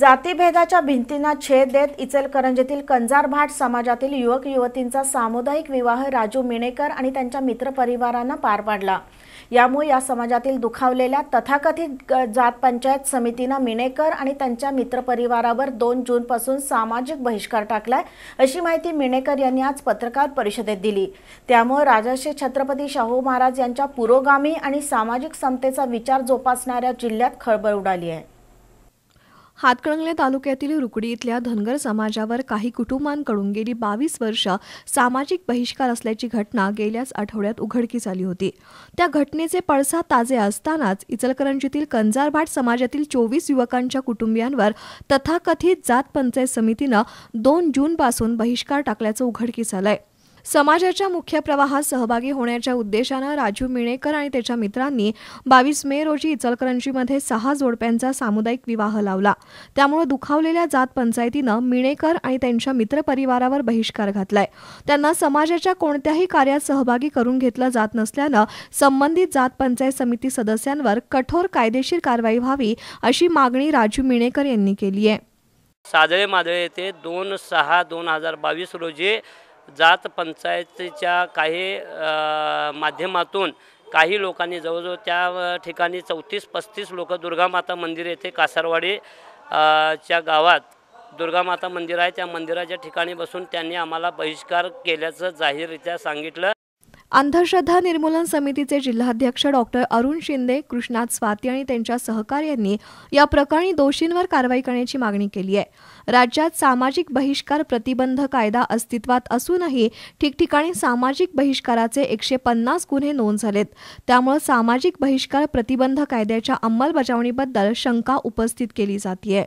जातीभेदाच्या भिंतींना छेद देत इचलकरंजीतील कंजार भाट समाजातील युवक युवतींचा सामुदायिक विवाह राजू मिणेकर आणि त्यांच्या मित्रपरिवारानं पार पाडला यामुळे या समाजातील दुखावलेल्या तथाकथित जात पंचायत समितीनं मिणेकर आणि त्यांच्या मित्रपरिवारावर दोन जूनपासून सामाजिक बहिष्कार टाकलाय अशी माहिती मिणेकर यांनी आज पत्रकार परिषदेत दिली त्यामुळे राजर्षी छत्रपती शाहू महाराज यांच्या पुरोगामी आणि सामाजिक समतेचा विचार जोपासणाऱ्या जिल्ह्यात खळबळ उडाली आहे हातकणंगले तालुक्यातील रुकडी इथल्या धनगर समाजावर काही कुटुंबांकडून गेली बावीस वर्ष सामाजिक बहिष्कार असल्याची घटना गेल्याच आठवड्यात उघडकीस आली होती त्या घटनेचे पळसा ताजे असतानाच इचलकरंजीतील कंजारभाट समाजातील चोवीस युवकांच्या कुटुंबियांवर तथाकथित जात पंचायत समितीनं दोन जूनपासून बहिष्कार टाकल्याचं उघडकीस आलंय समाजाच्या मुख्य प्रवाहात सहभागी होण्याच्या उद्देशानं राजू मिणेकर आणि त्याच्या मित्रांनी बावीस मे रोजी इचलकरंजीमध्ये सहा जोडप्यांचा सामुदायिक विवाह लावला त्यामुळे दुखावलेल्या जात पंचायतीनं मिणेकर आणि त्यांच्या मित्रपरिवारावर बहिष्कार घातलाय त्यांना समाजाच्या कोणत्याही कार्यात सहभागी करून घेतलं जात नसल्यानं संबंधित जात पंचायत समिती सदस्यांवर कठोर कायदेशीर कारवाई व्हावी अशी मागणी राजू मिणेकर यांनी केली आहे साजळे माजळे येथे दोन सहा दोन हजार बावीस रोजी जात पंचायतीच्या काही माध्यमातून काही लोकांनी जवळजवळ त्या ठिकाणी चौतीस पस्तीस लोक दुर्गामाता मंदिर येथे कासारवाडी च्या गावात दुर्गामाता मंदिर आहे त्या मंदिराच्या ठिकाणी बसून त्यांनी आम्हाला बहिष्कार केल्याचं जाहीररित्या सांगितलं अंधश्रद्धा निर्मूलन समितीचे जिल्हाध्यक्ष डॉक्टर अरुण शिंदे कृष्णात स्वाती आणि त्यांच्या सहकार्यांनी या प्रकरणी दोषींवर कारवाई करण्याची मागणी केली आहे राज्यात सामाजिक बहिष्कार प्रतिबंध कायदा अस्तित्वात असूनही ठिकठिकाणी सामाजिक बहिष्काराचे एकशे पन्नास गुन्हे नोंद झालेत त्यामुळे सामाजिक बहिष्कार प्रतिबंध कायद्याच्या अंमलबजावणीबद्दल शंका उपस्थित केली जाते